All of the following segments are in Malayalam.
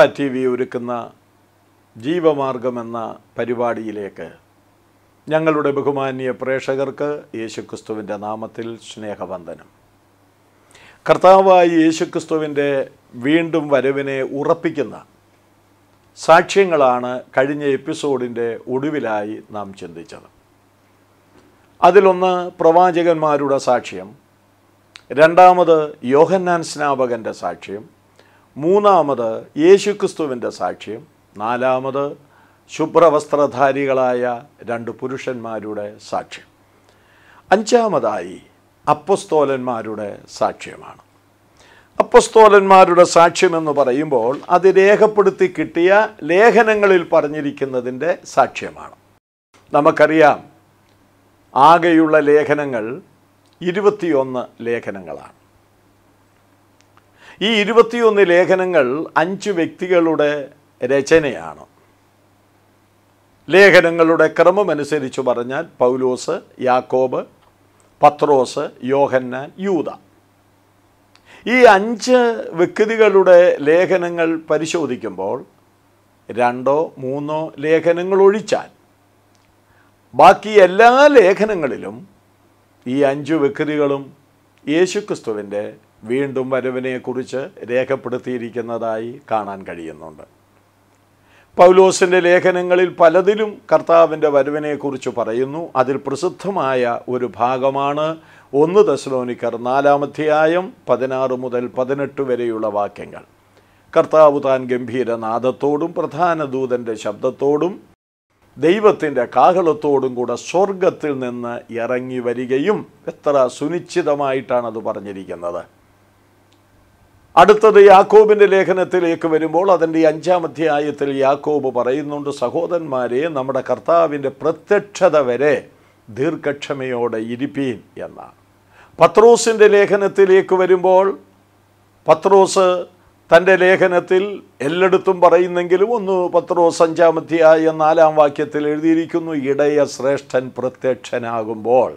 ആൽഫ ടി വി ഒരുക്കുന്ന ജീവമാർഗം എന്ന പരിപാടിയിലേക്ക് ഞങ്ങളുടെ ബഹുമാന്യ പ്രേക്ഷകർക്ക് യേശുക്രിസ്തുവിൻ്റെ നാമത്തിൽ സ്നേഹവന്ദനം കർത്താവായി യേശുക്രിസ്തുവിൻ്റെ വീണ്ടും വരവിനെ ഉറപ്പിക്കുന്ന സാക്ഷ്യങ്ങളാണ് കഴിഞ്ഞ എപ്പിസോഡിൻ്റെ ഒടുവിലായി നാം ചിന്തിച്ചത് അതിലൊന്ന് പ്രവാചകന്മാരുടെ സാക്ഷ്യം രണ്ടാമത് യോഹന്നാൻ സ്നാപകൻ്റെ സാക്ഷ്യം മൂന്നാമത് യേശുക്രിസ്തുവിൻ്റെ സാക്ഷ്യം നാലാമത് ശുഭ്രവസ്ത്രധാരികളായ രണ്ട് പുരുഷന്മാരുടെ സാക്ഷ്യം അഞ്ചാമതായി അപ്പസ്തോലന്മാരുടെ സാക്ഷ്യമാണ് അപ്പസ്തോലന്മാരുടെ സാക്ഷ്യമെന്ന് പറയുമ്പോൾ അത് രേഖപ്പെടുത്തി കിട്ടിയ ലേഖനങ്ങളിൽ പറഞ്ഞിരിക്കുന്നതിൻ്റെ സാക്ഷ്യമാണ് നമുക്കറിയാം ആകെയുള്ള ലേഖനങ്ങൾ ഇരുപത്തിയൊന്ന് ലേഖനങ്ങളാണ് ഈ ഇരുപത്തിയൊന്ന് ലേഖനങ്ങൾ അഞ്ച് വ്യക്തികളുടെ രചനയാണ് ലേഖനങ്ങളുടെ ക്രമമനുസരിച്ച് പറഞ്ഞാൽ പൗലോസ് യാക്കോബ് പത്രോസ് യോഹന്നാൻ യൂത ഈ അഞ്ച് വ്യക്തികളുടെ ലേഖനങ്ങൾ പരിശോധിക്കുമ്പോൾ രണ്ടോ മൂന്നോ ലേഖനങ്ങൾ ഒഴിച്ചാൽ ബാക്കി എല്ലാ ലേഖനങ്ങളിലും ഈ അഞ്ച് വ്യക്തികളും യേശുക്രിസ്തുവിൻ്റെ വീണ്ടും വരവിനെക്കുറിച്ച് രേഖപ്പെടുത്തിയിരിക്കുന്നതായി കാണാൻ കഴിയുന്നുണ്ട് പൗലോസിൻ്റെ ലേഖനങ്ങളിൽ പലതിലും കർത്താവിൻ്റെ വരവിനെക്കുറിച്ച് പറയുന്നു അതിൽ പ്രസിദ്ധമായ ഒരു ഭാഗമാണ് ഒന്ന് ദശലോനിക്കർ നാലാമധ്യായം പതിനാറ് മുതൽ പതിനെട്ട് വരെയുള്ള വാക്യങ്ങൾ കർത്താവ് താൻ ഗംഭീരനാഥത്തോടും പ്രധാന ദൂതൻ്റെ ശബ്ദത്തോടും ദൈവത്തിൻ്റെ കാഹളത്തോടും കൂടെ സ്വർഗത്തിൽ നിന്ന് ഇറങ്ങി വരികയും എത്ര സുനിശ്ചിതമായിട്ടാണത് അത് പറഞ്ഞിരിക്കുന്നത് അടുത്തത് യാക്കോബിൻ്റെ ലേഖനത്തിലേക്ക് വരുമ്പോൾ അതിൻ്റെ അഞ്ചാം അധ്യായത്തിൽ യാക്കോബ് പറയുന്നുണ്ട് സഹോദരന്മാരെ നമ്മുടെ കർത്താവിൻ്റെ പ്രത്യക്ഷത വരെ ദീർഘക്ഷമയോടെ ഇരിപ്പീൻ എന്നാണ് പത്രോസിൻ്റെ ലേഖനത്തിലേക്ക് വരുമ്പോൾ പത്രോസ് തൻ്റെ ലേഖനത്തിൽ എല്ലായിടത്തും പറയുന്നെങ്കിലും ഒന്ന് പത്രോസ് അഞ്ചാം അധ്യായം നാലാം വാക്യത്തിൽ എഴുതിയിരിക്കുന്നു ഇടയ ശ്രേഷ്ഠൻ പ്രത്യക്ഷനാകുമ്പോൾ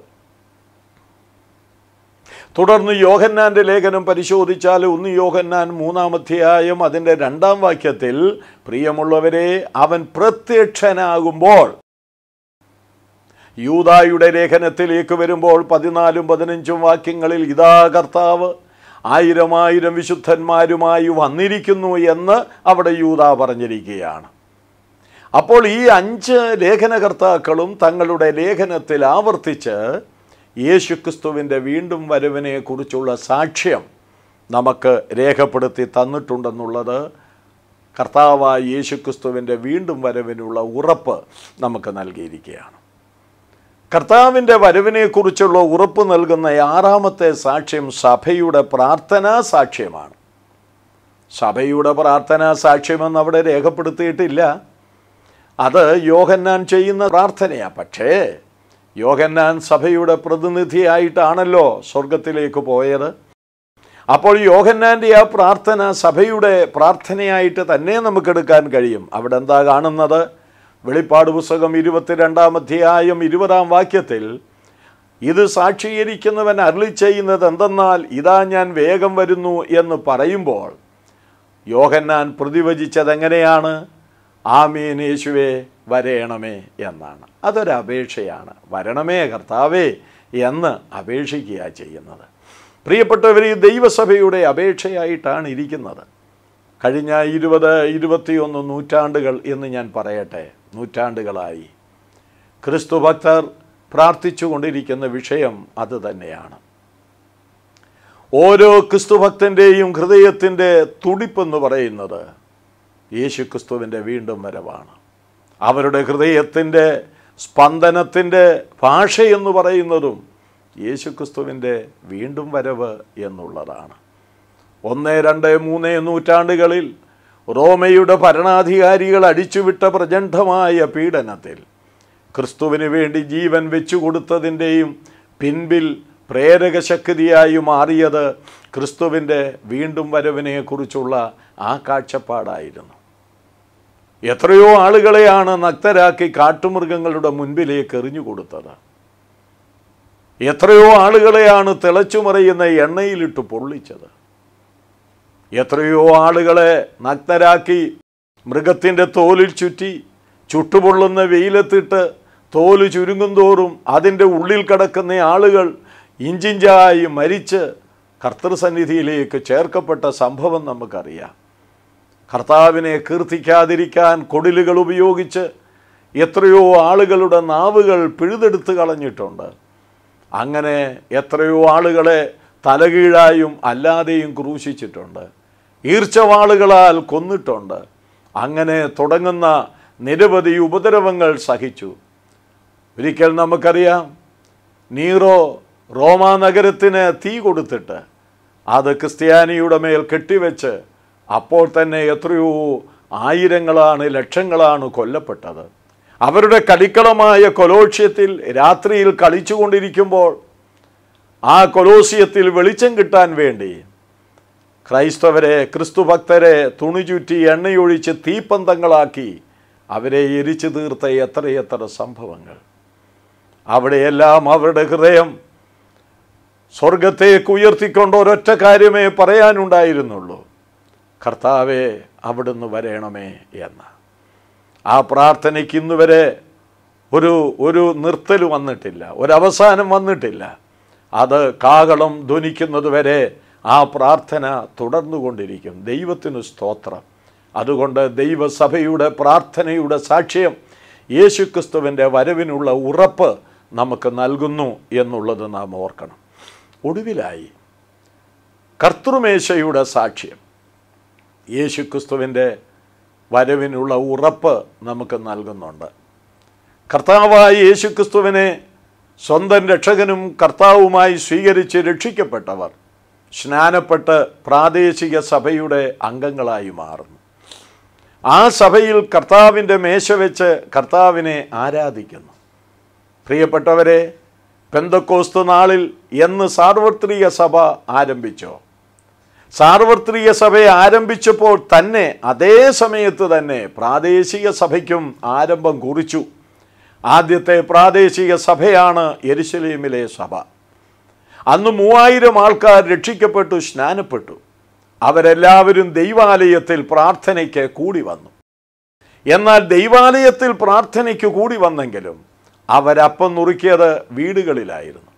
തുടർന്ന് യോഹന്നാൻ്റെ ലേഖനം പരിശോധിച്ചാൽ ഒന്ന് യോഹന്നാൻ മൂന്നാമധ്യായം അതിൻ്റെ രണ്ടാം വാക്യത്തിൽ പ്രിയമുള്ളവരെ അവൻ പ്രത്യക്ഷനാകുമ്പോൾ യൂതായുടെ ലേഖനത്തിലേക്ക് വരുമ്പോൾ പതിനാലും പതിനഞ്ചും വാക്യങ്ങളിൽ ഇതാ കർത്താവ് ആയിരം ആയിരം വിശുദ്ധന്മാരുമായി വന്നിരിക്കുന്നു എന്ന് അവിടെ യൂത പറഞ്ഞിരിക്കുകയാണ് അപ്പോൾ ഈ അഞ്ച് ലേഖനകർത്താക്കളും തങ്ങളുടെ ലേഖനത്തിൽ ആവർത്തിച്ച് യേശുക്രിസ്തുവിൻ്റെ വീണ്ടും വരവിനെക്കുറിച്ചുള്ള സാക്ഷ്യം നമുക്ക് രേഖപ്പെടുത്തി തന്നിട്ടുണ്ടെന്നുള്ളത് കർത്താവായ യേശുക്രിസ്തുവിൻ്റെ വീണ്ടും വരവിനുള്ള ഉറപ്പ് നമുക്ക് നൽകിയിരിക്കുകയാണ് കർത്താവിൻ്റെ വരവിനെക്കുറിച്ചുള്ള ഉറപ്പ് നൽകുന്ന ആറാമത്തെ സാക്ഷ്യം സഭയുടെ പ്രാർത്ഥനാ സാക്ഷ്യമാണ് സഭയുടെ പ്രാർത്ഥനാ സാക്ഷ്യമെന്ന് അവിടെ രേഖപ്പെടുത്തിയിട്ടില്ല അത് യോഹന്നാൻ ചെയ്യുന്ന പ്രാർത്ഥനയാണ് പക്ഷേ യോഹന്നാൻ സഭയുടെ പ്രതിനിധിയായിട്ടാണല്ലോ സ്വർഗത്തിലേക്ക് പോയത് അപ്പോൾ യോഹന്നാൻ്റെ ആ പ്രാർത്ഥന സഭയുടെ പ്രാർത്ഥനയായിട്ട് തന്നെ നമുക്കെടുക്കാൻ കഴിയും അവിടെ എന്താ കാണുന്നത് വെളിപ്പാട് പുസ്തകം ഇരുപത്തിരണ്ടാം അധ്യായം ഇരുപതാം വാക്യത്തിൽ ഇത് സാക്ഷീകരിക്കുന്നവൻ അരളി ചെയ്യുന്നത് എന്തെന്നാൽ ഇതാ ഞാൻ വേഗം വരുന്നു എന്ന് പറയുമ്പോൾ യോഹന്നാൻ പ്രതിവചിച്ചതെങ്ങനെയാണ് ആമീൻ യേശുവേ വരയണമേ എന്നാണ് അതൊരപേക്ഷയാണ് വരണമേ കർത്താവേ എന്ന് അപേക്ഷിക്കുക ചെയ്യുന്നത് പ്രിയപ്പെട്ടവർ ഈ ദൈവസഭയുടെ അപേക്ഷയായിട്ടാണ് ഇരിക്കുന്നത് കഴിഞ്ഞ ഇരുപത് ഇരുപത്തിയൊന്ന് നൂറ്റാണ്ടുകൾ എന്ന് ഞാൻ പറയട്ടെ നൂറ്റാണ്ടുകളായി ക്രിസ്തു ഭക്തർ പ്രാർത്ഥിച്ചുകൊണ്ടിരിക്കുന്ന വിഷയം അത് തന്നെയാണ് ഓരോ ക്രിസ്തുഭക്തൻ്റെയും ഹൃദയത്തിൻ്റെ തുടിപ്പെന്ന് പറയുന്നത് യേശുക്രിസ്തുവിൻ്റെ വീണ്ടും വരവാണ് അവരുടെ ഹൃദയത്തിൻ്റെ സ്പന്ദനത്തിൻ്റെ ഭാഷയെന്ന് പറയുന്നതും യേശുക്രിസ്തുവിൻ്റെ വീണ്ടും വരവ് എന്നുള്ളതാണ് ഒന്ന് രണ്ട് മൂന്ന് നൂറ്റാണ്ടുകളിൽ റോമയുടെ ഭരണാധികാരികൾ അടിച്ചുവിട്ട പ്രചണ്ഡമായ പീഡനത്തിൽ ക്രിസ്തുവിന് വേണ്ടി ജീവൻ വെച്ചു കൊടുത്തതിൻ്റെയും പിൻപിൽ പ്രേരകശക്തിയായി മാറിയത് ക്രിസ്തുവിൻ്റെ വീണ്ടും വരവിനെക്കുറിച്ചുള്ള ആ കാഴ്ചപ്പാടായിരുന്നു എത്രയോ ആളുകളെയാണ് നഗ്നരാക്കി കാട്ടുമൃഗങ്ങളുടെ മുൻപിലേക്ക് എറിഞ്ഞു കൊടുത്തത് എത്രയോ ആളുകളെയാണ് തിളച്ചു മറയുന്ന എണ്ണയിലിട്ട് പൊള്ളിച്ചത് എത്രയോ ആളുകളെ നഗ്നരാക്കി മൃഗത്തിൻ്റെ തോലിൽ ചുറ്റി ചുട്ടുപൊള്ളുന്ന വെയിലത്തിട്ട് തോല് ചുരുങ്ങും തോറും അതിൻ്റെ ഉള്ളിൽ കിടക്കുന്ന ആളുകൾ ഇഞ്ചിഞ്ചായി മരിച്ച് കർത്തൃസന്നിധിയിലേക്ക് ചേർക്കപ്പെട്ട സംഭവം നമുക്കറിയാം കർത്താവിനെ കീർത്തിക്കാതിരിക്കാൻ കൊടിലുകൾ ഉപയോഗിച്ച് എത്രയോ ആളുകളുടെ നാവുകൾ പിഴുതെടുത്ത് കളഞ്ഞിട്ടുണ്ട് അങ്ങനെ എത്രയോ ആളുകളെ തലകീഴായും അല്ലാതെയും ക്രൂശിച്ചിട്ടുണ്ട് ഈർച്ചവാളുകളാൽ കൊന്നിട്ടുണ്ട് അങ്ങനെ തുടങ്ങുന്ന നിരവധി ഉപദ്രവങ്ങൾ സഹിച്ചു ഒരിക്കൽ നമുക്കറിയാം നീറോ റോമാനഗരത്തിന് തീ കൊടുത്തിട്ട് അത് ക്രിസ്ത്യാനിയുടെ മേൽ കെട്ടിവെച്ച് അപ്പോൾ തന്നെ എത്രയോ ആയിരങ്ങളാണ് ലക്ഷങ്ങളാണ് കൊല്ലപ്പെട്ടത് അവരുടെ കളിക്കളമായ കൊലോക്ഷ്യത്തിൽ രാത്രിയിൽ കളിച്ചുകൊണ്ടിരിക്കുമ്പോൾ ആ കൊലോസ്യത്തിൽ വെളിച്ചം കിട്ടാൻ വേണ്ടി ക്രൈസ്തവരെ ക്രിസ്തുഭക്തരെ തുണിചുറ്റി എണ്ണയൊഴിച്ച് തീപ്പന്തങ്ങളാക്കി അവരെ എരിച്ചു തീർത്ത എത്രയെത്ര സംഭവങ്ങൾ അവിടെയെല്ലാം അവരുടെ ഹൃദയം സ്വർഗത്തേക്ക് ഉയർത്തിക്കൊണ്ട് ഒരൊറ്റ കാര്യമേ പറയാനുണ്ടായിരുന്നുള്ളൂ കർത്താവെ അവിടുന്ന് വരയണമേ എന്ന് ആ പ്രാർത്ഥനയ്ക്ക് ഇന്ന് വരെ ഒരു ഒരു നിർത്തൽ വന്നിട്ടില്ല ഒരവസാനം വന്നിട്ടില്ല അത് കാകളം ധ്വനിക്കുന്നത് വരെ ആ പ്രാർത്ഥന തുടർന്നുകൊണ്ടിരിക്കും ദൈവത്തിനു സ്തോത്രം അതുകൊണ്ട് ദൈവസഭയുടെ പ്രാർത്ഥനയുടെ സാക്ഷ്യം യേശുക്രിസ്തുവിൻ്റെ വരവിനുള്ള ഉറപ്പ് നമുക്ക് നൽകുന്നു എന്നുള്ളത് നാം ഓർക്കണം ഒടുവിലായി കർത്തൃമേശയുടെ സാക്ഷ്യം യേശുക്രിസ്തുവിൻ്റെ വരവിനുള്ള ഉറപ്പ് നമുക്ക് നൽകുന്നുണ്ട് കർത്താവായ യേശുക്രിസ്തുവിനെ സ്വന്തം രക്ഷകനും കർത്താവുമായി സ്വീകരിച്ച് രക്ഷിക്കപ്പെട്ടവർ സ്നാനപ്പെട്ട് പ്രാദേശിക സഭയുടെ അംഗങ്ങളായി മാറുന്നു ആ സഭയിൽ കർത്താവിൻ്റെ മേശ വെച്ച് കർത്താവിനെ ആരാധിക്കുന്നു പ്രിയപ്പെട്ടവരെ പെന്തക്കോസ്തു നാളിൽ എന്ന് സാർവത്രിക സഭ ആരംഭിച്ചോ സാർവത്രിക സഭയെ ആരംഭിച്ചപ്പോൾ തന്നെ അതേ സമയത്ത് തന്നെ പ്രാദേശിക സഭയ്ക്കും ആരംഭം കുറിച്ചു ആദ്യത്തെ പ്രാദേശിക സഭയാണ് എരുശലീമിലെ സഭ അന്ന് മൂവായിരം ആൾക്കാർ രക്ഷിക്കപ്പെട്ടു സ്നാനപ്പെട്ടു അവരെല്ലാവരും ദൈവാലയത്തിൽ പ്രാർത്ഥനയ്ക്ക് കൂടി വന്നു എന്നാൽ ദൈവാലയത്തിൽ പ്രാർത്ഥനയ്ക്ക് കൂടി വന്നെങ്കിലും അവരപ്പം നുറുക്കിയത് വീടുകളിലായിരുന്നു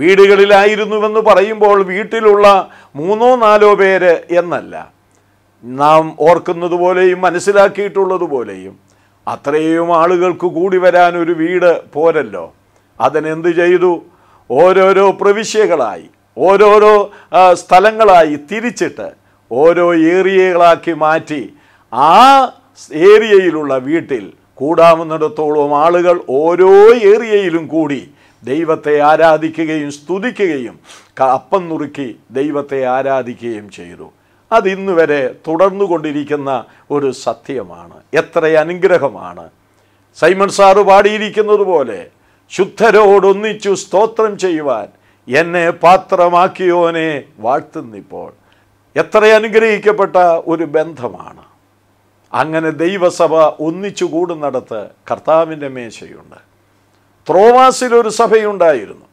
വീടുകളിലായിരുന്നുവെന്ന് പറയുമ്പോൾ വീട്ടിലുള്ള മൂന്നോ നാലോ പേര് എന്നല്ല നാം ഓർക്കുന്നതുപോലെയും മനസ്സിലാക്കിയിട്ടുള്ളതുപോലെയും അത്രയും ആളുകൾക്ക് കൂടി വരാൻ ഒരു വീട് പോരല്ലോ അതിനെന്ത് ചെയ്തു ഓരോരോ പ്രവിശ്യകളായി ഓരോരോ സ്ഥലങ്ങളായി തിരിച്ചിട്ട് ഓരോ ഏരിയകളാക്കി മാറ്റി ആ ഏരിയയിലുള്ള വീട്ടിൽ കൂടാവുന്നിടത്തോളം ആളുകൾ ഓരോ ഏരിയയിലും കൂടി ദൈവത്തെ ആരാധിക്കുകയും സ്തുതിക്കുകയും അപ്പം നുറുക്കി ദൈവത്തെ ആരാധിക്കുകയും ചെയ്തു അതിന്ന് വരെ കൊണ്ടിരിക്കുന്ന ഒരു സത്യമാണ് എത്ര അനുഗ്രഹമാണ് സൈമൺ സാറ് പാടിയിരിക്കുന്നത് പോലെ ശുദ്ധരോടൊന്നിച്ചു സ്തോത്രം ചെയ്യുവാൻ എന്നെ പാത്രമാക്കിയോനെ വാഴ്ത്തുന്നിപ്പോൾ എത്ര അനുഗ്രഹിക്കപ്പെട്ട ഒരു ബന്ധമാണ് അങ്ങനെ ദൈവസഭ ഒന്നിച്ചു കൂടുന്നിടത്ത് കർത്താവിൻ്റെ മേശയുണ്ട് ത്രോവാസിൽ ഒരു സഭയുണ്ടായിരുന്നു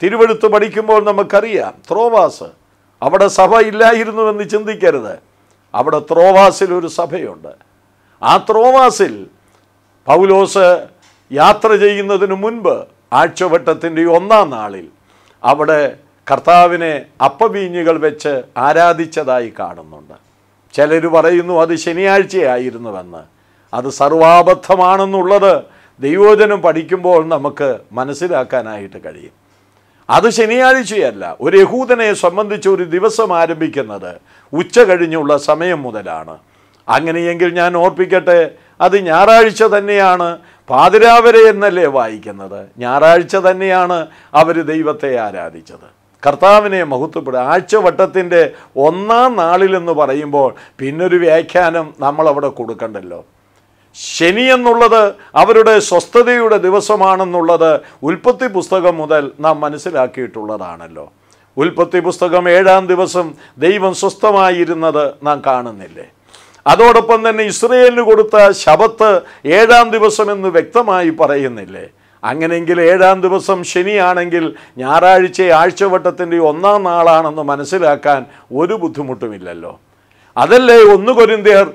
തിരുവെടുത്ത് പഠിക്കുമ്പോൾ നമുക്കറിയാം ത്രോവാസ് അവിടെ സഭ ഇല്ലായിരുന്നുവെന്ന് ചിന്തിക്കരുത് അവിടെ ത്രോവാസിൽ ഒരു സഭയുണ്ട് ആ ത്രോവാസിൽ പൗലോസ് യാത്ര ചെയ്യുന്നതിന് മുൻപ് ആഴ്ചവട്ടത്തിൻ്റെ ഒന്നാം നാളിൽ അവിടെ കർത്താവിനെ അപ്പവീഞ്ഞുകൾ വെച്ച് ആരാധിച്ചതായി കാണുന്നുണ്ട് ചിലർ പറയുന്നു അത് ശനിയാഴ്ചയായിരുന്നുവെന്ന് അത് സർവാബദ്ധമാണെന്നുള്ളത് ദൈവോചനം പഠിക്കുമ്പോൾ നമുക്ക് മനസ്സിലാക്കാനായിട്ട് കഴിയും അത് ശനിയാഴ്ചയല്ല ഒരു യഹൂദനെ സംബന്ധിച്ച് ഒരു ദിവസം ആരംഭിക്കുന്നത് ഉച്ച കഴിഞ്ഞുള്ള സമയം മുതലാണ് അങ്ങനെയെങ്കിൽ ഞാൻ ഓർപ്പിക്കട്ടെ അത് ഞായറാഴ്ച തന്നെയാണ് പാതിരാവരെ എന്നല്ലേ വായിക്കുന്നത് ഞായറാഴ്ച തന്നെയാണ് അവർ ദൈവത്തെ ആരാധിച്ചത് കർത്താവിനെ മഹത്വപ്പെടുക ആഴ്ചവട്ടത്തിൻ്റെ ഒന്നാം നാളിലെന്ന് പറയുമ്പോൾ പിന്നൊരു വ്യാഖ്യാനം നമ്മളവിടെ കൊടുക്കണ്ടല്ലോ ശനി എന്നുള്ളത് അവരുടെ സ്വസ്ഥതയുടെ ദിവസമാണെന്നുള്ളത് ഉൽപ്പത്തി പുസ്തകം മുതൽ നാം മനസ്സിലാക്കിയിട്ടുള്ളതാണല്ലോ ഉൽപ്പത്തി പുസ്തകം ഏഴാം ദിവസം ദൈവം സ്വസ്ഥമായിരുന്നത് നാം കാണുന്നില്ലേ അതോടൊപ്പം തന്നെ ഇസ്രയേലിന് കൊടുത്ത ശബത്ത് ഏഴാം ദിവസം എന്ന് വ്യക്തമായി പറയുന്നില്ലേ അങ്ങനെയെങ്കിൽ ഏഴാം ദിവസം ശനിയാണെങ്കിൽ ഞായറാഴ്ച ആഴ്ചവട്ടത്തിൻ്റെ ഒന്നാം നാളാണെന്ന് മനസ്സിലാക്കാൻ ഒരു ബുദ്ധിമുട്ടുമില്ലല്ലോ അതല്ലേ ഒന്ന് കൊരിന്തിയർ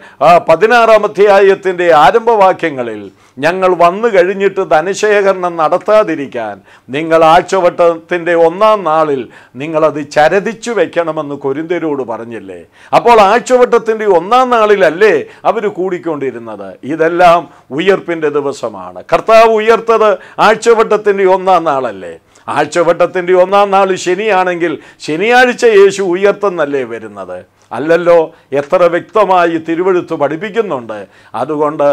പതിനാറാം അധ്യായത്തിൻ്റെ ആരംഭവാക്യങ്ങളിൽ ഞങ്ങൾ വന്നു കഴിഞ്ഞിട്ട് ധനശേഖരണം നടത്താതിരിക്കാൻ നിങ്ങൾ ആഴ്ചവട്ടത്തിൻ്റെ ഒന്നാം നാളിൽ നിങ്ങളത് ചരതിച്ചു വെക്കണമെന്ന് കൊരിന്തരോട് പറഞ്ഞില്ലേ അപ്പോൾ ആഴ്ചവട്ടത്തിൻ്റെ ഒന്നാം നാളിലല്ലേ അവർ കൂടിക്കൊണ്ടിരുന്നത് ഇതെല്ലാം ഉയർപ്പിൻ്റെ ദിവസമാണ് കർത്താവ് ഉയർത്തത് ആഴ്ചവട്ടത്തിൻ്റെ ഒന്നാം നാളല്ലേ ആഴ്ചവട്ടത്തിൻ്റെ ഒന്നാം നാൾ ശനിയാണെങ്കിൽ ശനിയാഴ്ച യേശു ഉയർത്തുന്നല്ലേ വരുന്നത് അല്ലല്ലോ എത്ര വ്യക്തമായി തിരുവെഴുത്ത് പഠിപ്പിക്കുന്നുണ്ട് അതുകൊണ്ട്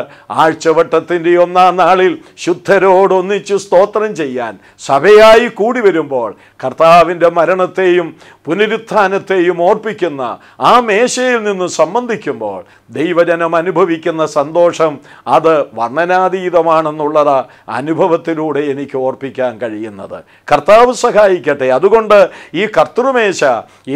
ആഴ്ചവട്ടത്തിൻ്റെ ഒന്നാം നാളിൽ ശുദ്ധരോടൊന്നിച്ച് സ്തോത്രം ചെയ്യാൻ സഭയായി കൂടി വരുമ്പോൾ കർത്താവിൻ്റെ മരണത്തെയും പുനരുത്ഥാനത്തെയും ഓർപ്പിക്കുന്ന ആ മേശയിൽ നിന്ന് സംബന്ധിക്കുമ്പോൾ ദൈവജനം അനുഭവിക്കുന്ന സന്തോഷം അത് വർണ്ണനാതീതമാണെന്നുള്ളത് അനുഭവത്തിലൂടെ എനിക്ക് ഓർപ്പിക്കാൻ കഴിയുന്നത് കർത്താവ് സഹായിക്കട്ടെ അതുകൊണ്ട് ഈ കർത്തൃമേശ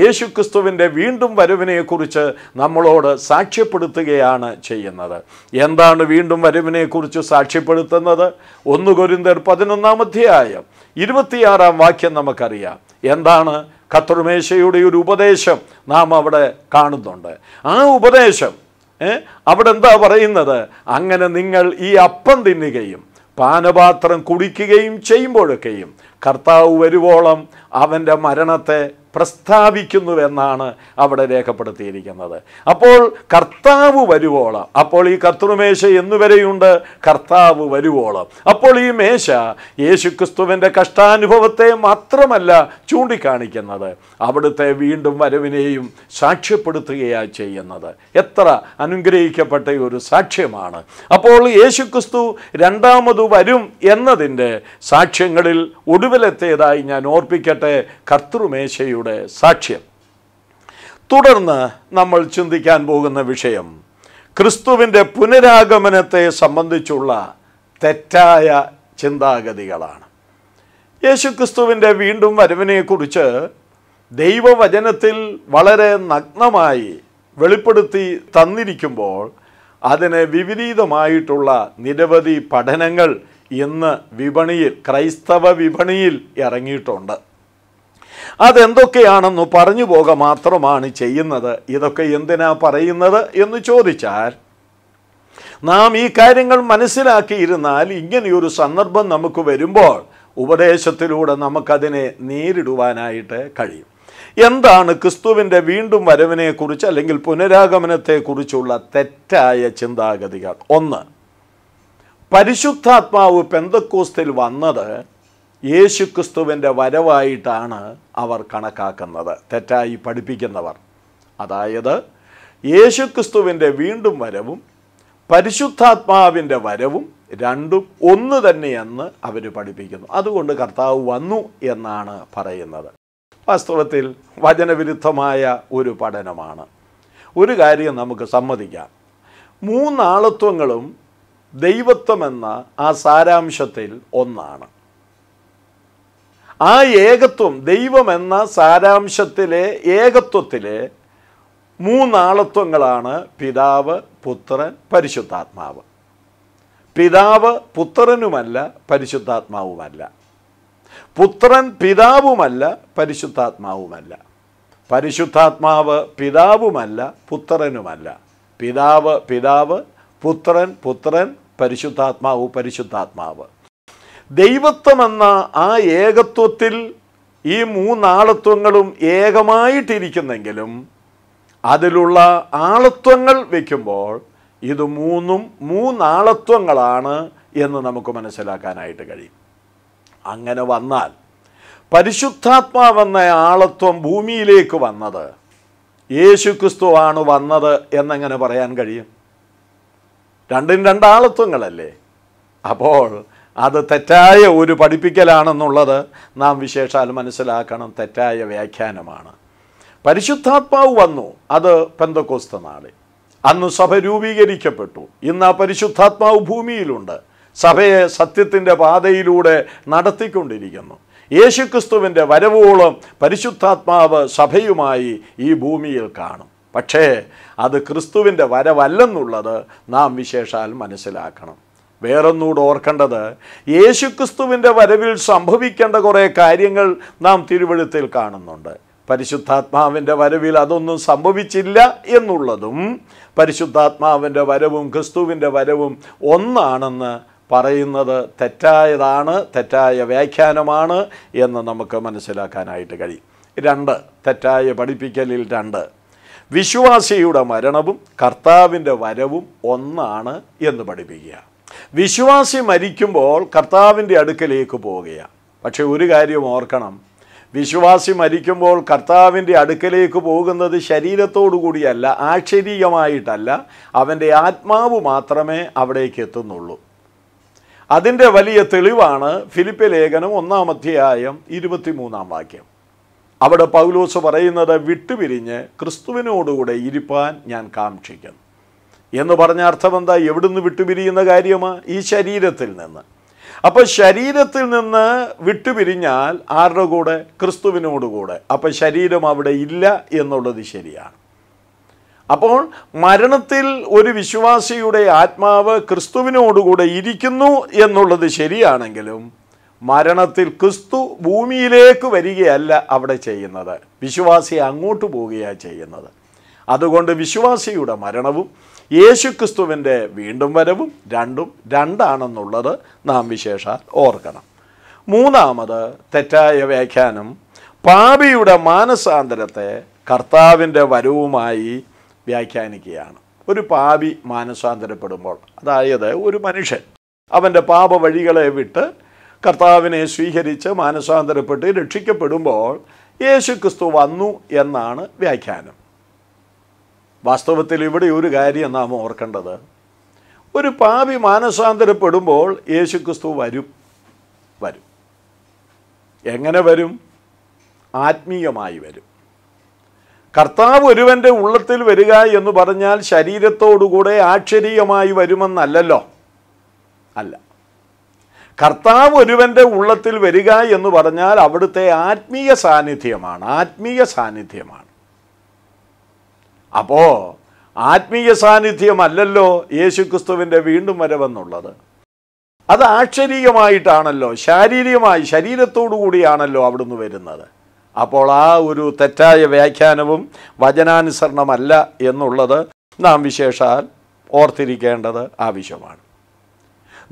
യേശുക്രിസ്തുവിൻ്റെ വീണ്ടും വരവിനെ വരവിനെക്കുറിച്ച് നമ്മളോട് സാക്ഷ്യപ്പെടുത്തുകയാണ് ചെയ്യുന്നത് എന്താണ് വീണ്ടും വരവിനെക്കുറിച്ച് സാക്ഷ്യപ്പെടുത്തുന്നത് ഒന്ന് കൊരിന്തർ പതിനൊന്നാം അധ്യായം ഇരുപത്തിയാറാം വാക്യം നമുക്കറിയാം എന്താണ് ഖത്രുമേശയുടെ ഒരു ഉപദേശം നാം അവിടെ കാണുന്നുണ്ട് ആ ഉപദേശം അവിടെ എന്താ പറയുന്നത് അങ്ങനെ നിങ്ങൾ ഈ അപ്പം തിന്നുകയും പാനപാത്രം കുടിക്കുകയും ചെയ്യുമ്പോഴൊക്കെയും കർത്താവ് വരുവോളം അവൻ്റെ മരണത്തെ പ്രസ്താവിക്കുന്നുവെന്നാണ് അവിടെ രേഖപ്പെടുത്തിയിരിക്കുന്നത് അപ്പോൾ കർത്താവ് വരുവോളം അപ്പോൾ ഈ കർത്തൃമേശ എന്നുവരെയുണ്ട് കർത്താവ് വരുവോളം അപ്പോൾ ഈ മേശ യേശുക്രിസ്തുവിൻ്റെ കഷ്ടാനുഭവത്തെ മാത്രമല്ല ചൂണ്ടിക്കാണിക്കുന്നത് അവിടുത്തെ വീണ്ടും വരവിനെയും സാക്ഷ്യപ്പെടുത്തുകയാണ് ചെയ്യുന്നത് എത്ര അനുഗ്രഹിക്കപ്പെട്ട ഒരു സാക്ഷ്യമാണ് അപ്പോൾ യേശുക്രിസ്തു രണ്ടാമത് വരും എന്നതിൻ്റെ സാക്ഷ്യങ്ങളിൽ ഒടുവിലെത്തേതായി ഞാൻ ഓർപ്പിക്കട്ടെ കർത്തൃമേശയുടെ കുട്ടിയുടെ സാക്ഷ്യം തുടർന്ന് നമ്മൾ ചിന്തിക്കാൻ പോകുന്ന വിഷയം ക്രിസ്തുവിൻ്റെ പുനരാഗമനത്തെ സംബന്ധിച്ചുള്ള തെറ്റായ ചിന്താഗതികളാണ് ക്രിസ്തുവിൻ്റെ വീണ്ടും വരവിനെക്കുറിച്ച് ദൈവവചനത്തിൽ വളരെ നഗ്നമായി വെളിപ്പെടുത്തി തന്നിരിക്കുമ്പോൾ അതിന് വിപരീതമായിട്ടുള്ള നിരവധി പഠനങ്ങൾ ഇന്ന് വിപണിയിൽ ക്രൈസ്തവ വിപണിയിൽ ഇറങ്ങിയിട്ടുണ്ട് അതെന്തൊക്കെയാണെന്ന് പറഞ്ഞു പോക മാത്രമാണ് ചെയ്യുന്നത് ഇതൊക്കെ എന്തിനാ പറയുന്നത് എന്ന് ചോദിച്ചാൽ നാം ഈ കാര്യങ്ങൾ മനസ്സിലാക്കിയിരുന്നാൽ ഇങ്ങനെയൊരു സന്ദർഭം നമുക്ക് വരുമ്പോൾ ഉപദേശത്തിലൂടെ നമുക്കതിനെ നേരിടുവാനായിട്ട് കഴിയും എന്താണ് ക്രിസ്തുവിൻ്റെ വീണ്ടും വരവിനെക്കുറിച്ച് അല്ലെങ്കിൽ പുനരാഗമനത്തെക്കുറിച്ചുള്ള തെറ്റായ ചിന്താഗതികൾ ഒന്ന് പരിശുദ്ധാത്മാവ് പെന്തക്കോസ്തിൽ വന്നത് യേശുക്രിസ്തുവിൻ്റെ വരവായിട്ടാണ് അവർ കണക്കാക്കുന്നത് തെറ്റായി പഠിപ്പിക്കുന്നവർ അതായത് യേശുക്രിസ്തുവിൻ്റെ വീണ്ടും വരവും പരിശുദ്ധാത്മാവിൻ്റെ വരവും രണ്ടും ഒന്ന് തന്നെയെന്ന് അവർ പഠിപ്പിക്കുന്നു അതുകൊണ്ട് കർത്താവ് വന്നു എന്നാണ് പറയുന്നത് വാസ്തവത്തിൽ വചനവിരുദ്ധമായ ഒരു പഠനമാണ് ഒരു കാര്യം നമുക്ക് സമ്മതിക്കാം മൂന്നാളത്വങ്ങളും ദൈവത്വമെന്ന ആ സാരാംശത്തിൽ ഒന്നാണ് ആ ഏകത്വം ദൈവം എന്ന സാരാംശത്തിലെ ഏകത്വത്തിലെ മൂന്നാളത്വങ്ങളാണ് പിതാവ് പുത്രൻ പരിശുദ്ധാത്മാവ് പിതാവ് പുത്രനുമല്ല പരിശുദ്ധാത്മാവുമല്ല പുത്രൻ പിതാവുമല്ല പരിശുദ്ധാത്മാവുമല്ല പരിശുദ്ധാത്മാവ് പിതാവുമല്ല പുത്രനുമല്ല പിതാവ് പിതാവ് പുത്രൻ പുത്രൻ പരിശുദ്ധാത്മാവ് പരിശുദ്ധാത്മാവ് ദൈവത്വമെന്ന ആ ഏകത്വത്തിൽ ഈ മൂന്നാളത്വങ്ങളും ഏകമായിട്ടിരിക്കുന്നെങ്കിലും അതിലുള്ള ആളത്വങ്ങൾ വയ്ക്കുമ്പോൾ ഇത് മൂന്നും മൂന്നാളത്വങ്ങളാണ് എന്ന് നമുക്ക് മനസ്സിലാക്കാനായിട്ട് കഴിയും അങ്ങനെ വന്നാൽ പരിശുദ്ധാത്മാവെന്ന ആളത്വം ഭൂമിയിലേക്ക് വന്നത് യേശുക്രിസ്തുവാണ് വന്നത് എന്നെങ്ങനെ പറയാൻ കഴിയും രണ്ടും രണ്ടാളത്വങ്ങളല്ലേ അപ്പോൾ അത് തെറ്റായ ഒരു പഠിപ്പിക്കലാണെന്നുള്ളത് നാം വിശേഷാൽ മനസ്സിലാക്കണം തെറ്റായ വ്യാഖ്യാനമാണ് പരിശുദ്ധാത്മാവ് വന്നു അത് പെന്തക്കോസ്ത നാളെ അന്ന് സഭ രൂപീകരിക്കപ്പെട്ടു ഇന്ന് ആ പരിശുദ്ധാത്മാവ് ഭൂമിയിലുണ്ട് സഭയെ സത്യത്തിൻ്റെ പാതയിലൂടെ നടത്തിക്കൊണ്ടിരിക്കുന്നു യേശുക്രിസ്തുവിൻ്റെ വരവോളം പരിശുദ്ധാത്മാവ് സഭയുമായി ഈ ഭൂമിയിൽ കാണും പക്ഷേ അത് ക്രിസ്തുവിൻ്റെ വരവല്ലെന്നുള്ളത് നാം വിശേഷാൽ മനസ്സിലാക്കണം വേറൊന്നുകൂടെ ഓർക്കേണ്ടത് യേശുക്രിസ്തുവിൻ്റെ വരവിൽ സംഭവിക്കേണ്ട കുറേ കാര്യങ്ങൾ നാം തിരുവഴുത്തിൽ കാണുന്നുണ്ട് പരിശുദ്ധാത്മാവിൻ്റെ വരവിൽ അതൊന്നും സംഭവിച്ചില്ല എന്നുള്ളതും പരിശുദ്ധാത്മാവിൻ്റെ വരവും ക്രിസ്തുവിൻ്റെ വരവും ഒന്നാണെന്ന് പറയുന്നത് തെറ്റായതാണ് തെറ്റായ വ്യാഖ്യാനമാണ് എന്ന് നമുക്ക് മനസ്സിലാക്കാനായിട്ട് കഴിയും രണ്ട് തെറ്റായ പഠിപ്പിക്കലിൽ രണ്ട് വിശ്വാസിയുടെ മരണവും കർത്താവിൻ്റെ വരവും ഒന്നാണ് എന്ന് പഠിപ്പിക്കുക വിശ്വാസി മരിക്കുമ്പോൾ കർത്താവിൻ്റെ അടുക്കലേക്ക് പോവുകയാണ് പക്ഷേ ഒരു കാര്യം ഓർക്കണം വിശ്വാസി മരിക്കുമ്പോൾ കർത്താവിൻ്റെ അടുക്കലേക്ക് പോകുന്നത് ശരീരത്തോടു കൂടിയല്ല ആക്ഷരീയമായിട്ടല്ല അവൻ്റെ ആത്മാവ് മാത്രമേ അവിടേക്ക് എത്തുന്നുള്ളൂ അതിൻ്റെ വലിയ തെളിവാണ് ഫിലിപ്പ് ലേഖനം ഒന്നാം അധ്യായം ഇരുപത്തിമൂന്നാം വാക്യം അവിടെ പൗലോസ് പറയുന്നത് വിട്ടുപിരിഞ്ഞ് ക്രിസ്തുവിനോടുകൂടെ ഇരിപ്പാൻ ഞാൻ കാക്ഷിക്കുന്നു എന്ന് പറഞ്ഞ അർത്ഥം എന്താ എവിടുന്ന് വിട്ടുപിരിയുന്ന കാര്യമാണ് ഈ ശരീരത്തിൽ നിന്ന് അപ്പോൾ ശരീരത്തിൽ നിന്ന് വിട്ടുപിരിഞ്ഞാൽ ആരുടെ കൂടെ ക്രിസ്തുവിനോടുകൂടെ അപ്പോൾ ശരീരം അവിടെ ഇല്ല എന്നുള്ളത് ശരിയാണ് അപ്പോൾ മരണത്തിൽ ഒരു വിശ്വാസിയുടെ ആത്മാവ് ക്രിസ്തുവിനോടുകൂടെ ഇരിക്കുന്നു എന്നുള്ളത് ശരിയാണെങ്കിലും മരണത്തിൽ ക്രിസ്തു ഭൂമിയിലേക്ക് വരികയല്ല അവിടെ ചെയ്യുന്നത് വിശ്വാസി അങ്ങോട്ട് പോവുകയാണ് ചെയ്യുന്നത് അതുകൊണ്ട് വിശ്വാസിയുടെ മരണവും യേശുക്രിസ്തുവിൻ്റെ വീണ്ടും വരവും രണ്ടും രണ്ടാണെന്നുള്ളത് നാം വിശേഷാൽ ഓർക്കണം മൂന്നാമത് തെറ്റായ വ്യാഖ്യാനം പാപിയുടെ മാനസാന്തരത്തെ കർത്താവിൻ്റെ വരവുമായി വ്യാഖ്യാനിക്കുകയാണ് ഒരു പാപി മാനസാന്തരപ്പെടുമ്പോൾ അതായത് ഒരു മനുഷ്യൻ അവൻ്റെ പാപ വഴികളെ വിട്ട് കർത്താവിനെ സ്വീകരിച്ച് മാനസാന്തരപ്പെട്ട് രക്ഷിക്കപ്പെടുമ്പോൾ യേശു ക്രിസ്തു വന്നു എന്നാണ് വ്യാഖ്യാനം വാസ്തവത്തിൽ ഇവിടെ ഒരു കാര്യം നാം ഓർക്കേണ്ടത് ഒരു പാപി മാനസാന്തരപ്പെടുമ്പോൾ യേശുക്രിസ്തു വരും വരും എങ്ങനെ വരും ആത്മീയമായി വരും കർത്താവ് ഒരുവൻ്റെ ഉള്ളത്തിൽ വരിക എന്ന് പറഞ്ഞാൽ ശരീരത്തോടുകൂടെ ആക്ഷരീയമായി വരുമെന്നല്ലല്ലോ അല്ല കർത്താവ് ഒരുവൻ്റെ ഉള്ളത്തിൽ വരിക എന്ന് പറഞ്ഞാൽ അവിടുത്തെ ആത്മീയ സാന്നിധ്യമാണ് ആത്മീയ സാന്നിധ്യമാണ് അപ്പോൾ ആത്മീയ സാന്നിധ്യമല്ലല്ലോ യേശുക്രിസ്തുവിൻ്റെ വീണ്ടും വരവെന്നുള്ളത് അത് ആക്ഷരീകമായിട്ടാണല്ലോ ശാരീരികമായി ശരീരത്തോടു കൂടിയാണല്ലോ അവിടുന്ന് വരുന്നത് അപ്പോൾ ആ ഒരു തെറ്റായ വ്യാഖ്യാനവും വചനാനുസരണമല്ല എന്നുള്ളത് നാം വിശേഷാൽ ഓർത്തിരിക്കേണ്ടത് ആവശ്യമാണ്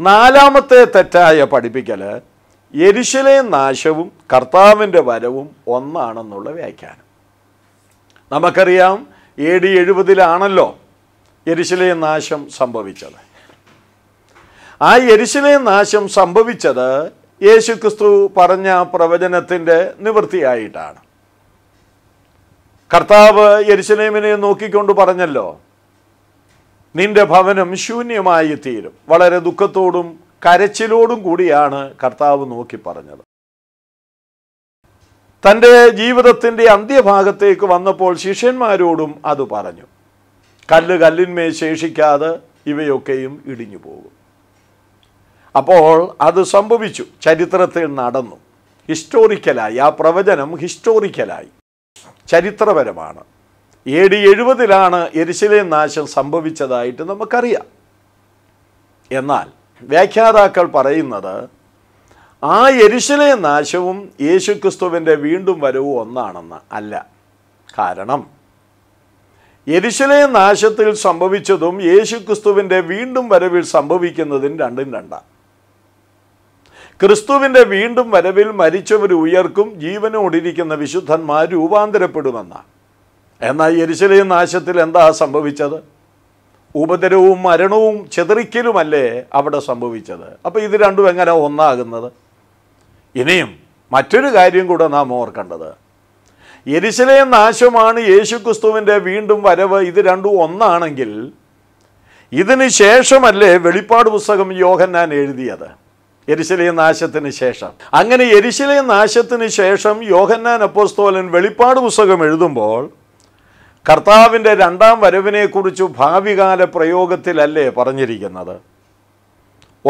നാലാമത്തെ തെറ്റായ പഠിപ്പിക്കൽ എരിശിലെ നാശവും കർത്താവിൻ്റെ വരവും ഒന്നാണെന്നുള്ള വ്യാഖ്യാനം നമുക്കറിയാം എ ഡി എഴുപതിലാണല്ലോ എരിശിലേ നാശം സംഭവിച്ചത് ആ എരിശിലേ നാശം സംഭവിച്ചത് യേശു ക്രിസ്തു പറഞ്ഞ പ്രവചനത്തിൻ്റെ നിവൃത്തിയായിട്ടാണ് കർത്താവ് യെരുസലേമിനെ നോക്കിക്കൊണ്ട് പറഞ്ഞല്ലോ നിന്റെ ഭവനം ശൂന്യമായി തീരും വളരെ ദുഃഖത്തോടും കരച്ചിലോടും കൂടിയാണ് കർത്താവ് നോക്കി പറഞ്ഞത് തൻ്റെ ജീവിതത്തിൻ്റെ അന്ത്യഭാഗത്തേക്ക് വന്നപ്പോൾ ശിഷ്യന്മാരോടും അത് പറഞ്ഞു കല്ല് കല്ലിന്മേൽ ശേഷിക്കാതെ ഇവയൊക്കെയും ഇടിഞ്ഞു പോകും അപ്പോൾ അത് സംഭവിച്ചു ചരിത്രത്തിൽ നടന്നു ഹിസ്റ്റോറിക്കലായി ആ പ്രവചനം ഹിസ്റ്റോറിക്കലായി ചരിത്രപരമാണ് എ ഡി എഴുപതിലാണ് എരിശിലേ നാശം സംഭവിച്ചതായിട്ട് നമുക്കറിയാം എന്നാൽ വ്യാഖ്യാതാക്കൾ പറയുന്നത് ആ എരിശിലെ നാശവും യേശുക്രിസ്തുവിൻ്റെ വീണ്ടും വരവും ഒന്നാണെന്ന് അല്ല കാരണം എരിശിലെ നാശത്തിൽ സംഭവിച്ചതും യേശുക്രിസ്തുവിൻ്റെ വീണ്ടും വരവിൽ സംഭവിക്കുന്നതും രണ്ടും രണ്ടാണ് ക്രിസ്തുവിൻ്റെ വീണ്ടും വരവിൽ മരിച്ചവർ ഉയർക്കും ജീവനോടിരിക്കുന്ന വിശുദ്ധന്മാർ രൂപാന്തരപ്പെടുമെന്നാണ് എന്നാൽ എരിശിലെ നാശത്തിൽ എന്താ സംഭവിച്ചത് ഉപദ്രവവും മരണവും ചെതറിക്കലുമല്ലേ അവിടെ സംഭവിച്ചത് അപ്പോൾ ഇത് രണ്ടും എങ്ങനെ ഒന്നാകുന്നത് ഇനിയും മറ്റൊരു കാര്യം കൂടെ നാം ഓർക്കേണ്ടത് എരിശിലയം നാശമാണ് ക്രിസ്തുവിൻ്റെ വീണ്ടും വരവ് ഇത് രണ്ടും ഒന്നാണെങ്കിൽ ഇതിന് ശേഷമല്ലേ വെളിപ്പാട് പുസ്തകം യോഹന്നാൻ എഴുതിയത് എരിശിലയം നാശത്തിന് ശേഷം അങ്ങനെ എരിശിലയം നാശത്തിന് ശേഷം യോഹന്നാൻ അപ്പോസ്തോലൻ വെളിപ്പാട് പുസ്തകം എഴുതുമ്പോൾ കർത്താവിൻ്റെ രണ്ടാം വരവിനെക്കുറിച്ച് ഭാവികാല പ്രയോഗത്തിലല്ലേ പറഞ്ഞിരിക്കുന്നത്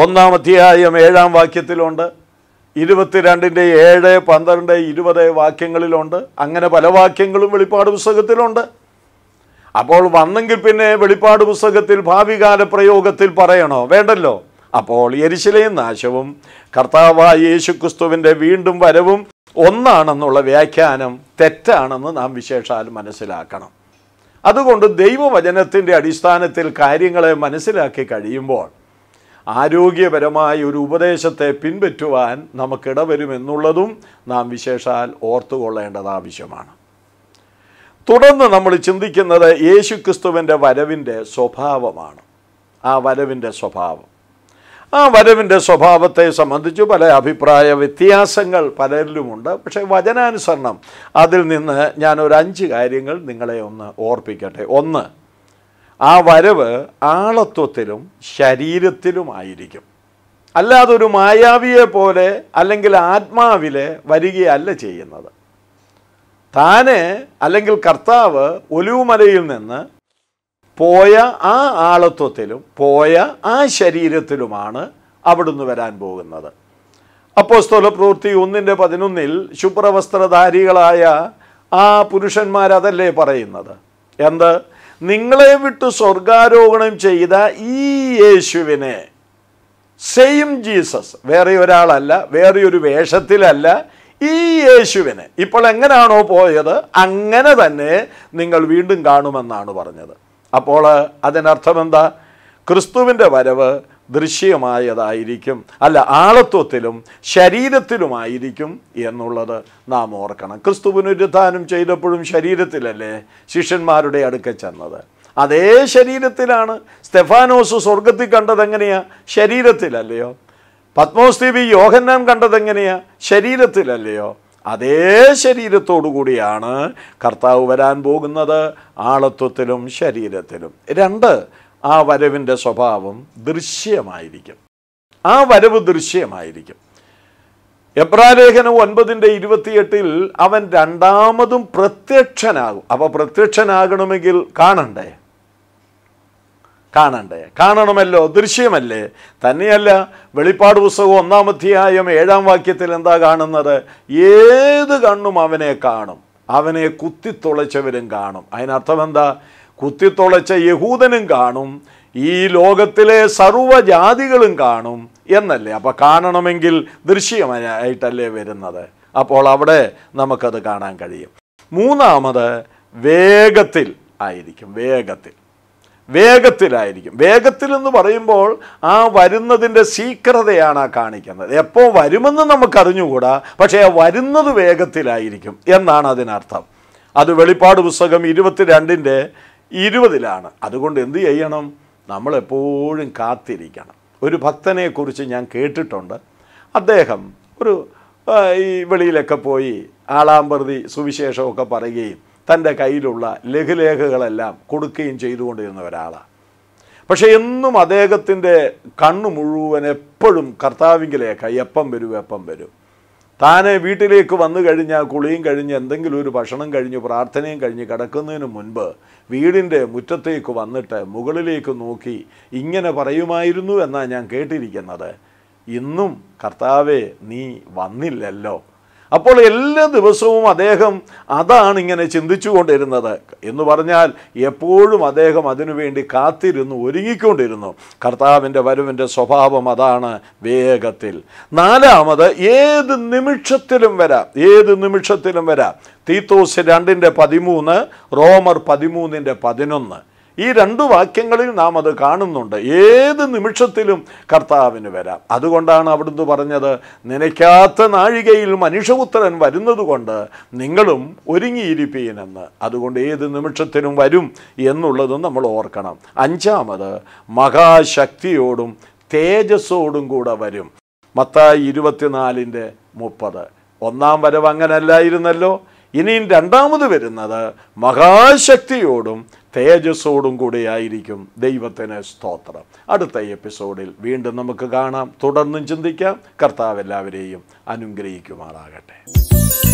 ഒന്നാം അധ്യായം ഏഴാം വാക്യത്തിലുണ്ട് ഇരുപത്തിരണ്ടിൻ്റെ ഏഴ് പന്ത്രണ്ട് ഇരുപത് വാക്യങ്ങളിലുണ്ട് അങ്ങനെ പല വാക്യങ്ങളും വെളിപ്പാട് പുസ്തകത്തിലുണ്ട് അപ്പോൾ വന്നെങ്കിൽ പിന്നെ വെളിപ്പാട് പുസ്തകത്തിൽ ഭാവികാല പ്രയോഗത്തിൽ പറയണോ വേണ്ടല്ലോ അപ്പോൾ എരിശിലയും നാശവും കർത്താവായ യേശുക്രിസ്തുവിൻ്റെ വീണ്ടും വരവും ഒന്നാണെന്നുള്ള വ്യാഖ്യാനം തെറ്റാണെന്ന് നാം വിശേഷാൽ മനസ്സിലാക്കണം അതുകൊണ്ട് ദൈവവചനത്തിൻ്റെ അടിസ്ഥാനത്തിൽ കാര്യങ്ങളെ മനസ്സിലാക്കി കഴിയുമ്പോൾ ആരോഗ്യപരമായ ഒരു ഉപദേശത്തെ പിൻപറ്റുവാൻ നമുക്കിടവരുമെന്നുള്ളതും നാം വിശേഷാൽ ഓർത്തുകൊള്ളേണ്ടത് ആവശ്യമാണ് തുടർന്ന് നമ്മൾ ചിന്തിക്കുന്നത് ക്രിസ്തുവിൻ്റെ വരവിൻ്റെ സ്വഭാവമാണ് ആ വരവിൻ്റെ സ്വഭാവം ആ വരവിൻ്റെ സ്വഭാവത്തെ സംബന്ധിച്ച് പല അഭിപ്രായ വ്യത്യാസങ്ങൾ പലരിലുമുണ്ട് പക്ഷേ വചനാനുസരണം അതിൽ നിന്ന് ഞാൻ ഒരു അഞ്ച് കാര്യങ്ങൾ നിങ്ങളെ ഒന്ന് ഓർപ്പിക്കട്ടെ ഒന്ന് ആ വരവ് ആളത്വത്തിലും ശരീരത്തിലുമായിരിക്കും അല്ലാതെ ഒരു മായാവിയെ പോലെ അല്ലെങ്കിൽ ആത്മാവിലെ വരികയല്ല ചെയ്യുന്നത് താനെ അല്ലെങ്കിൽ കർത്താവ് ഒലുമലയിൽ നിന്ന് പോയ ആ ആളത്വത്തിലും പോയ ആ ശരീരത്തിലുമാണ് അവിടുന്ന് വരാൻ പോകുന്നത് അപ്പോൾ സ്ഥലപ്രവൃത്തി ഒന്നിൻ്റെ പതിനൊന്നിൽ ശുഭ്രവസ്ത്രധാരികളായ ആ പുരുഷന്മാരതല്ലേ പറയുന്നത് എന്ത് നിങ്ങളെ വിട്ട് സ്വർഗാരോഹണം ചെയ്ത ഈ യേശുവിനെ സെയിം ജീസസ് വേറെ ഒരാളല്ല വേറെ ഒരു വേഷത്തിലല്ല ഈ യേശുവിനെ ഇപ്പോൾ എങ്ങനെയാണോ പോയത് അങ്ങനെ തന്നെ നിങ്ങൾ വീണ്ടും കാണുമെന്നാണ് പറഞ്ഞത് അപ്പോൾ അതിനർത്ഥം എന്താ ക്രിസ്തുവിൻ്റെ വരവ് ദൃശ്യമായതായിരിക്കും അല്ല ആളത്വത്തിലും ശരീരത്തിലുമായിരിക്കും എന്നുള്ളത് നാം ഓർക്കണം ക്രിസ്തു പുനരുദ്ധാനം ചെയ്തപ്പോഴും ശരീരത്തിലല്ലേ ശിഷ്യന്മാരുടെ അടുക്ക ചെന്നത് അതേ ശരീരത്തിലാണ് സ്തെഫാനോസ് സ്വർഗത്തിൽ കണ്ടതെങ്ങനെയാ ശരീരത്തിലല്ലയോ പത്മോസ് ദേവി യോഹന്നാൻ കണ്ടതെങ്ങനെയാ ശരീരത്തിലല്ലയോ അതേ ശരീരത്തോടു കൂടിയാണ് കർത്താവ് വരാൻ പോകുന്നത് ആളത്വത്തിലും ശരീരത്തിലും രണ്ട് ആ വരവിൻ്റെ സ്വഭാവം ദൃശ്യമായിരിക്കും ആ വരവ് ദൃശ്യമായിരിക്കും എബ്രാലേഖനം ഒൻപതിൻ്റെ ഇരുപത്തിയെട്ടിൽ അവൻ രണ്ടാമതും പ്രത്യക്ഷനാകും അപ്പോൾ പ്രത്യക്ഷനാകണമെങ്കിൽ കാണണ്ടേ കാണണ്ടേ കാണണമല്ലോ ദൃശ്യമല്ലേ തന്നെയല്ല വെളിപ്പാട് പുസ്തകം ഒന്നാമധ്യായം ഏഴാം വാക്യത്തിൽ എന്താ കാണുന്നത് ഏത് കണ്ണും അവനെ കാണും അവനെ കുത്തിത്തുളച്ചവരും കാണും അതിനർത്ഥം എന്താ കുത്തിത്തുളച്ച യഹൂദനും കാണും ഈ ലോകത്തിലെ സർവ്വജാതികളും കാണും എന്നല്ലേ അപ്പോൾ കാണണമെങ്കിൽ ദൃശ്യമായിട്ടല്ലേ വരുന്നത് അപ്പോൾ അവിടെ നമുക്കത് കാണാൻ കഴിയും മൂന്നാമത് വേഗത്തിൽ ആയിരിക്കും വേഗത്തിൽ വേഗത്തിലായിരിക്കും വേഗത്തിൽ എന്ന് പറയുമ്പോൾ ആ വരുന്നതിൻ്റെ സീക്രതയാണ് ആ കാണിക്കുന്നത് എപ്പോൾ വരുമെന്ന് നമുക്കറിഞ്ഞുകൂടാ പക്ഷേ ആ വരുന്നത് വേഗത്തിലായിരിക്കും എന്നാണ് അതിനർത്ഥം അത് വെളിപ്പാട് പുസ്തകം ഇരുപത്തിരണ്ടിൻ്റെ ഇരുപതിലാണ് അതുകൊണ്ട് എന്ത് ചെയ്യണം നമ്മളെപ്പോഴും കാത്തിരിക്കണം ഒരു ഭക്തനെക്കുറിച്ച് ഞാൻ കേട്ടിട്ടുണ്ട് അദ്ദേഹം ഒരു ഈ വെളിയിലൊക്കെ പോയി ആളാമ്പ്രതി സുവിശേഷമൊക്കെ പറയുകയും തൻ്റെ കയ്യിലുള്ള ലഘുലേഖകളെല്ലാം കൊടുക്കുകയും ചെയ്തുകൊണ്ടിരുന്ന ഒരാളാണ് പക്ഷേ എന്നും അദ്ദേഹത്തിൻ്റെ കണ്ണു മുഴുവൻ എപ്പോഴും കർത്താവിങ്കിലേക്ക എപ്പം വരും എപ്പം വരും താനെ വീട്ടിലേക്ക് വന്നു കഴിഞ്ഞാൽ കുളിയും കഴിഞ്ഞ് എന്തെങ്കിലും ഒരു ഭക്ഷണം കഴിഞ്ഞ് പ്രാർത്ഥനയും കഴിഞ്ഞ് കിടക്കുന്നതിന് മുൻപ് വീടിൻ്റെ മുറ്റത്തേക്ക് വന്നിട്ട് മുകളിലേക്ക് നോക്കി ഇങ്ങനെ പറയുമായിരുന്നു എന്നാണ് ഞാൻ കേട്ടിരിക്കുന്നത് ഇന്നും കർത്താവെ നീ വന്നില്ലല്ലോ അപ്പോൾ എല്ലാ ദിവസവും അദ്ദേഹം അതാണ് ഇങ്ങനെ ചിന്തിച്ചുകൊണ്ടിരുന്നത് എന്ന് പറഞ്ഞാൽ എപ്പോഴും അദ്ദേഹം അതിനുവേണ്ടി കാത്തിരുന്നു ഒരുങ്ങിക്കൊണ്ടിരുന്നു കർത്താവിൻ്റെ വരവിൻ്റെ സ്വഭാവം അതാണ് വേഗത്തിൽ നാലാമത് ഏത് നിമിഷത്തിലും വരാം ഏത് നിമിഷത്തിലും വരാം തീത്തോസ് രണ്ടിൻ്റെ പതിമൂന്ന് റോമർ പതിമൂന്നിൻ്റെ പതിനൊന്ന് ഈ രണ്ടു വാക്യങ്ങളിൽ നാം അത് കാണുന്നുണ്ട് ഏത് നിമിഷത്തിലും കർത്താവിന് വരാം അതുകൊണ്ടാണ് അവിടുന്ന് പറഞ്ഞത് നനയ്ക്കാത്ത നാഴികയിൽ മനുഷ്യപുത്രൻ വരുന്നതുകൊണ്ട് നിങ്ങളും ഒരുങ്ങിയിരിപ്പീനെന്ന് അതുകൊണ്ട് ഏത് നിമിഷത്തിനും വരും എന്നുള്ളതും നമ്മൾ ഓർക്കണം അഞ്ചാമത് മഹാശക്തിയോടും തേജസ്സോടും കൂടെ വരും മത്തായി ഇരുപത്തിനാലിൻ്റെ മുപ്പത് ഒന്നാം വരവ് അങ്ങനല്ലായിരുന്നല്ലോ ഇനിയും രണ്ടാമത് വരുന്നത് മഹാശക്തിയോടും തേജസ്സോടും കൂടെ ആയിരിക്കും ദൈവത്തിന് സ്തോത്രം അടുത്ത എപ്പിസോഡിൽ വീണ്ടും നമുക്ക് കാണാം തുടർന്നും ചിന്തിക്കാം കർത്താവ് എല്ലാവരെയും അനുഗ്രഹിക്കുമാറാകട്ടെ